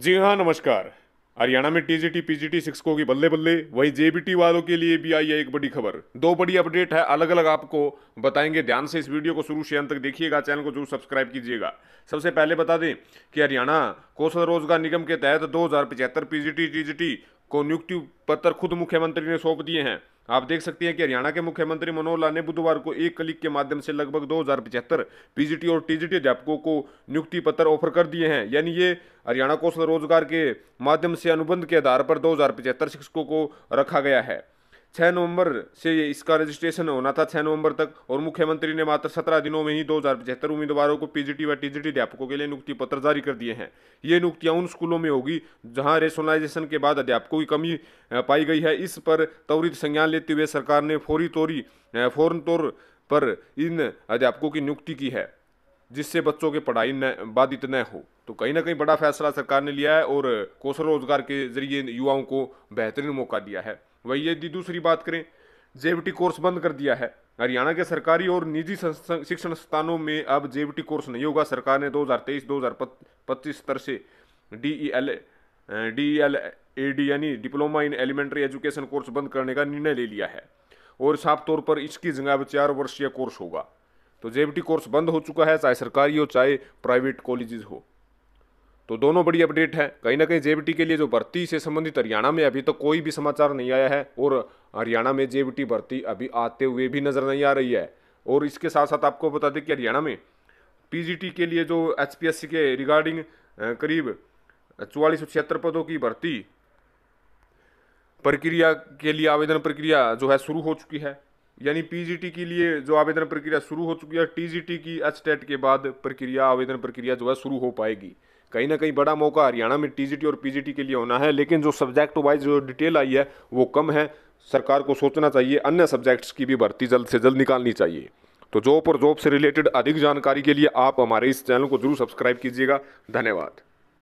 जी हाँ नमस्कार हरियाणा में टीजीटी पीजीटी शिक्षकों की बल्ले बल्ले वही जेबीटी वालों के लिए भी आई है एक बड़ी खबर दो बड़ी अपडेट है अलग अलग आपको बताएंगे ध्यान से इस वीडियो को शुरू से अंत तक देखिएगा चैनल को जरूर सब्सक्राइब कीजिएगा सबसे पहले बता दें कि हरियाणा कौशल रोजगार निगम के तहत दो हजार पचहत्तर को नियुक्ति पत्र खुद मुख्यमंत्री ने सौंप दिए हैं आप देख सकते हैं कि हरियाणा के मुख्यमंत्री मनोहर लाल ने बुधवार को एक क्लिक के माध्यम से लगभग दो पीजीटी और टीजीटी अध्यापकों को नियुक्ति पत्र ऑफर कर दिए हैं यानी ये हरियाणा कौशल रोजगार के माध्यम से अनुबंध के आधार पर दो शिक्षकों को रखा गया है छः नवंबर से इसका रजिस्ट्रेशन होना था छः नवंबर तक और मुख्यमंत्री ने मात्र सत्रह दिनों में ही दो हज़ार पचहत्तर उम्मीदवारों को पीजीटी व टीजीटी अध्यापकों के लिए नियुक्ति पत्र जारी कर दिए हैं ये नियुक्तियाँ उन स्कूलों में होगी जहाँ रेशनलाइजेशन के बाद अध्यापकों की कमी पाई गई है इस पर त्वरित संज्ञान लेते हुए सरकार ने फौरी तौरी फौरन तौर पर इन अध्यापकों की नियुक्ति की है जिससे बच्चों के पढ़ाई न बाधित न हो तो कहीं ना कहीं बड़ा फैसला सरकार ने लिया है और कौशल रोजगार के जरिए युवाओं को बेहतरीन मौका दिया है वही यदि दूसरी बात करें जेबीटी कोर्स बंद कर दिया है हरियाणा के सरकारी और निजी शिक्षण संस्थानों में अब जेबीटी कोर्स नहीं होगा सरकार ने 2023-2025 स्तर से डीईएल डीईएल एडी यानी diploma in elementary education course बंद करने का निर्णय ले लिया है और साफ तौर पर इसकी जगह अब चार वर्षीय कोर्स होगा तो जेबीटी कोर्स बंद हो चुका है चाहे सरकारी हो चाहे प्राइवेट कॉलेजेस हो तो दोनों बड़ी अपडेट है कहीं ना कहीं जेबीटी के लिए जो भर्ती से संबंधित हरियाणा में अभी तक तो कोई भी समाचार नहीं आया है और हरियाणा में जेबीटी भर्ती अभी आते हुए भी नज़र नहीं आ रही है और इसके साथ साथ आपको बता दें कि हरियाणा में पीजीटी के लिए जो एचपीएससी के रिगार्डिंग करीब चौवालीस पदों की भर्ती प्रक्रिया के लिए आवेदन प्रक्रिया जो है शुरू हो चुकी है यानी पीजीटी के लिए जो आवेदन प्रक्रिया शुरू हो चुकी है टीजीटी की एच के बाद प्रक्रिया आवेदन प्रक्रिया जो है शुरू हो पाएगी कहीं ना कहीं बड़ा मौका हरियाणा में टीजीटी और पीजीटी के लिए होना है लेकिन जो सब्जेक्ट वाइज जो डिटेल आई है वो कम है सरकार को सोचना चाहिए अन्य सब्जेक्ट्स की भी भर्ती जल्द से जल्द निकालनी चाहिए तो जॉब और जॉब से रिलेटेड अधिक जानकारी के लिए आप हमारे इस चैनल को जरूर सब्सक्राइब कीजिएगा धन्यवाद